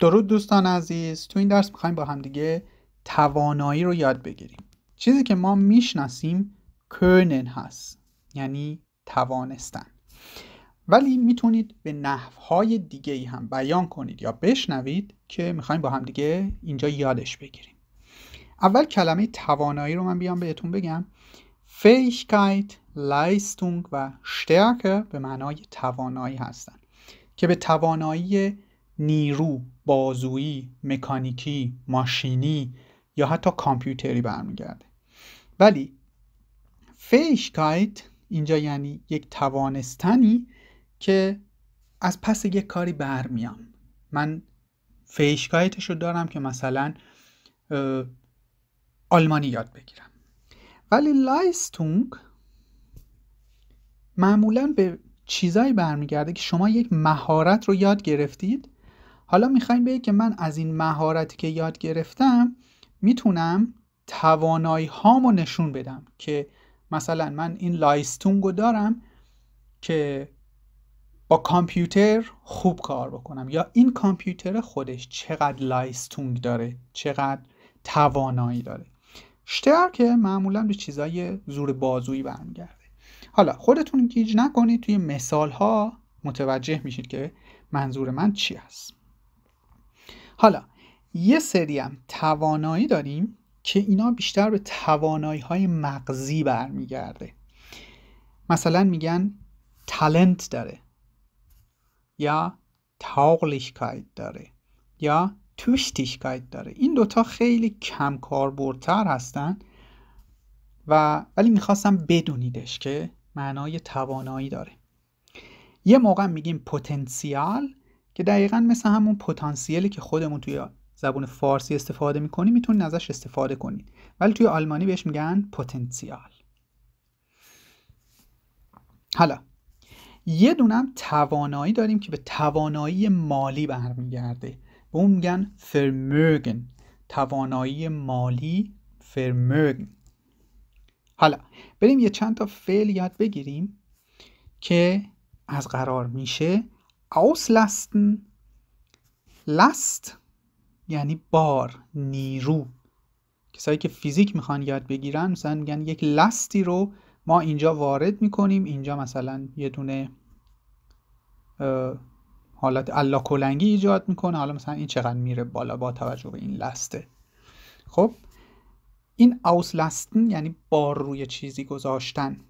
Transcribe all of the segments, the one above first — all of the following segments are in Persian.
درود دوستان عزیز تو این درس میخوایم با همدیگه توانایی رو یاد بگیریم چیزی که ما میشناسیم کرنن هست یعنی توانستن ولی میتونید به نحوهای دیگه ای هم بیان کنید یا بشنوید که میخوایم با همدیگه اینجا یادش بگیریم اول کلمه توانایی رو من بیام بهتون بگم فیشکایت، لایستونگ و شترکه به معنای توانایی هستن که به توانایی نیرو بازویی مکانیکی ماشینی یا حتی کامپیوتری برمیگرده ولی فیشکایت اینجا یعنی یک توانستنی که از پس یک کاری برمیام من فیشکایتش رو دارم که مثلا آلمانی یاد بگیرم ولی لایستونگ معمولا به چیزایی برمیگرده که شما یک مهارت رو یاد گرفتید حالا میخوایم بگید که من از این مهارتی که یاد گرفتم میتونم توانایی هامو نشون بدم که مثلا من این لایستونگ دارم که با کامپیوتر خوب کار بکنم یا این کامپیوتر خودش چقدر لایستونگ داره چقدر توانایی داره شتر که معمولا به چیزای زور بازویی برمیگرده حالا خودتون گیج نکنید توی مثال ها متوجه میشید که منظور من چی هست حالا یه سری هم توانایی داریم که اینا بیشتر به توانایی های مغزی برمیگرده مثلا میگن تالنت داره یا تاغلیشکایت داره یا توشتیشکایت داره این دوتا خیلی کم کاربردتر هستن و ولی میخواستم بدونیدش که معنای توانایی داره یه موقع میگیم پتانسیال که دقیقا مثل همون پتانسیلی که خودمون توی زبون فارسی استفاده میکنیم میتونی ازش استفاده کنید ولی توی آلمانی بهش میگن پتانسیال حالا یه دونم توانایی داریم که به توانایی مالی برمیگرده به اون میگن فرموگن توانایی مالی فرمرگن حالا بریم یه چند تا فعل یاد بگیریم که از قرار میشه auslasten Last یعنی بار نیرو کسایی که فیزیک میخوان یاد بگیرن مثلا میگن یک لستی رو ما اینجا وارد میکنیم اینجا مثلا یه دونه حالت الله کلنگی ایجاد میکنه حالا مثلا این چقدر میره بالا با توجه به این لسته خب این لستن یعنی بار روی چیزی گذاشتن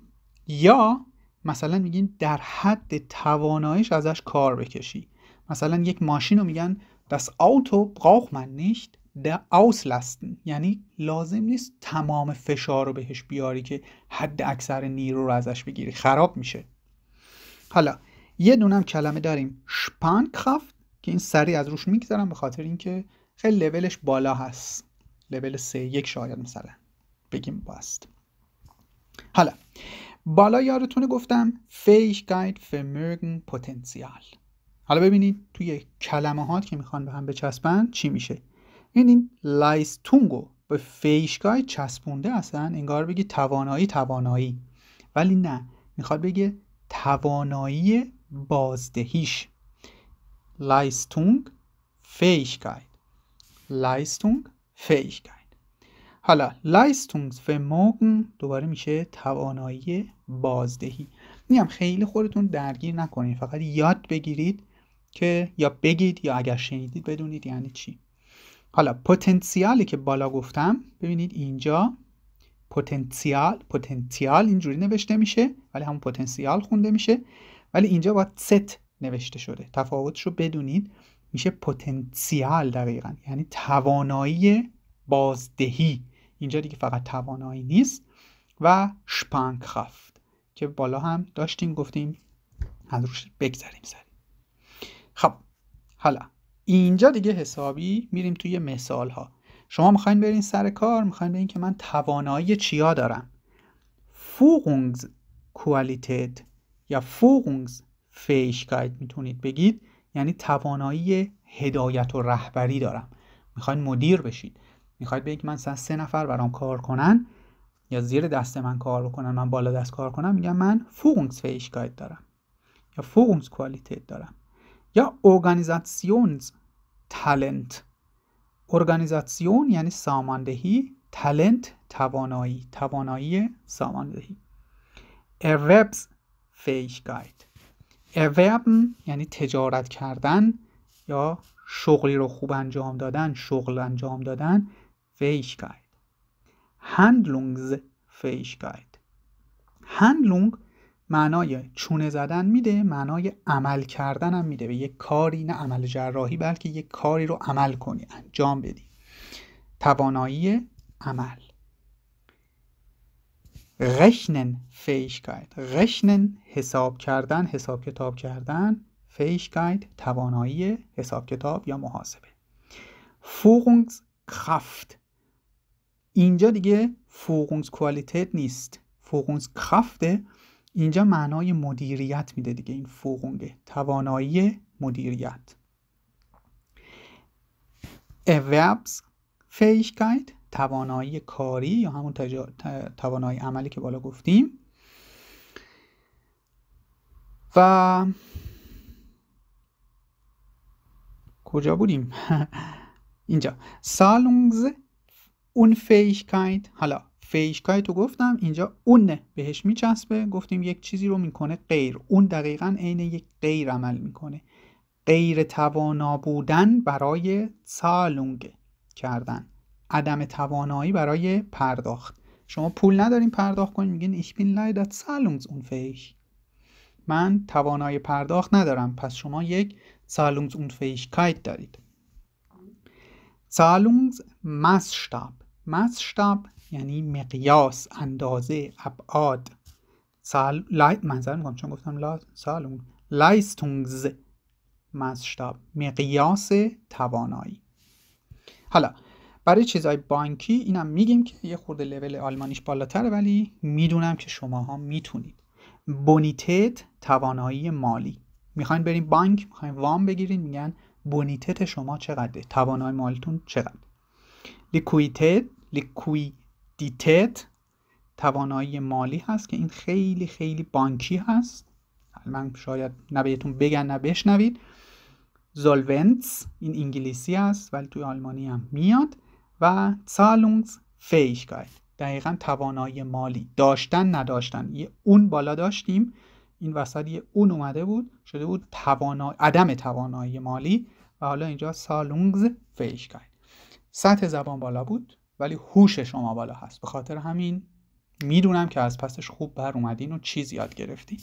یا مثلا میگین در حد توانایش ازش کار بکشی مثلا یک ماشین رو میگن das Auto braucht man nicht der auslasten یعنی لازم نیست تمام فشار رو بهش بیاری که حد اکثر نیرو رو ازش بگیری خراب میشه حالا یه دونم کلمه داریم خفت که این سری از روش میگذارم به خاطر اینکه خیلی لولش بالا هست لول سه یک شاید مثلا بگیم باست حالا بالا یادتونه گفتم گاید فمرگن پوتنسیال حالا ببینید توی هات که میخوان به هم بچسبن چی میشه این یعنی این لایستونگو به فیشگاید چسبونده اصلا انگار بگی توانایی توانایی ولی نه میخواد بگه توانایی بازدهیش لایستونگ فیشگاید لایستونگ فیشگاید حالا لایستونگز و دوباره میشه توانایی بازدهی میگم خیلی خودتون درگیر نکنید فقط یاد بگیرید که یا بگید یا اگر شنیدید بدونید یعنی چی حالا پتانسیالی که بالا گفتم ببینید اینجا پتانسیال پتانسیال اینجوری نوشته میشه ولی همون پتانسیال خونده میشه ولی اینجا با ست نوشته شده تفاوتش رو بدونید میشه پتانسیال دقیقا یعنی توانایی بازدهی اینجا دیگه فقط توانایی نیست و شپانکرافت که بالا هم داشتیم گفتیم از روش بگذاریم سر خب حالا اینجا دیگه حسابی میریم توی مثال ها شما میخواین برین سر کار میخواین برین که من توانایی چیا دارم فوقونگز کوالیتت یا فوقونگز فیشکایت میتونید بگید یعنی توانایی هدایت و رهبری دارم میخواین مدیر بشید میخواید به من مثلا سه نفر برام کار کنن یا زیر دست من کار بکنن من بالا دست کار کنم میگم من فیشگاید دارم یا کوالیتیت دارم یا ارگانیزاسیونز تالنت ارگانیزاسیون یعنی ساماندهی تالنت توانایی توانایی ساماندهی فیش fähigkeit یعنی تجارت کردن یا شغلی رو خوب انجام دادن شغل انجام دادن Fähigkeit. Handlungsfähigkeit. Handlung معنای چونه زدن میده معنای عمل کردن هم میده به یک کاری نه عمل جراحی بلکه یک کاری رو عمل کنی انجام بدی توانایی عمل رشنن فیشگاید رشنن حساب کردن حساب کتاب کردن فیشگاید توانایی حساب کتاب یا محاسبه فورونگز کرافت اینجا دیگه کوالیتت نیست فوقونس کرافته اینجا معنای مدیریت میده دیگه این فوقونگه توانایی مدیریت اوربس فیشگاید توانایی کاری یا همون توانایی عملی که بالا گفتیم و کجا بودیم اینجا سالونگز فیشکایت حالا فیشکایت رو گفتم اینجا اون بهش میچسبه گفتیم یک چیزی رو میکنه غیر اون دقیقا عین یک غیر عمل میکنه غیر توانا بودن برای سالونگ کردن عدم توانایی برای پرداخت شما پول نداریم پرداخت کنید میگین ich سالونگز اون فیش من توانایی پرداخت ندارم پس شما یک کایت دارید zahlungsmaßstab مصشتب یعنی مقیاس اندازه ابعاد سال لایت منظر میکنم چون گفتم لا سالون لایستونگز مصشتب مقیاس توانایی حالا برای چیزهای بانکی اینم میگیم که یه خورده لول آلمانیش بالاتره ولی میدونم که شماها میتونید بونیتت توانایی مالی میخواین بریم بانک میخواین وام بگیرین میگن بونیتت شما چقدره توانایی مالتون چقدر لیکویتت لیکویدیتت توانایی مالی هست که این خیلی خیلی بانکی هست من شاید نبیتون بگن نه بشنوید این انگلیسی است ولی توی آلمانی هم میاد و سالونز فیشگاید دقیقا توانایی مالی داشتن نداشتن یه اون بالا داشتیم این وسط یه اون اومده بود شده بود توانا... عدم توانایی مالی و حالا اینجا سالونگز فیشگاید سطح زبان بالا بود ولی هوش شما بالا هست به خاطر همین میدونم که از پسش خوب بر اومدین و چیز یاد گرفتین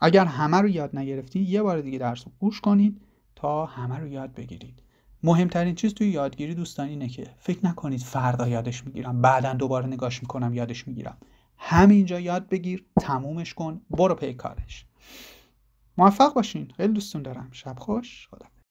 اگر همه رو یاد نگرفتین یه بار دیگه درس رو گوش کنین تا همه رو یاد بگیرید مهمترین چیز توی یادگیری دوستان اینه که فکر نکنید فردا یادش میگیرم بعدا دوباره نگاش میکنم یادش میگیرم همینجا یاد بگیر تمومش کن برو پی کارش موفق باشین خیلی دوستون دارم شب خوش خدا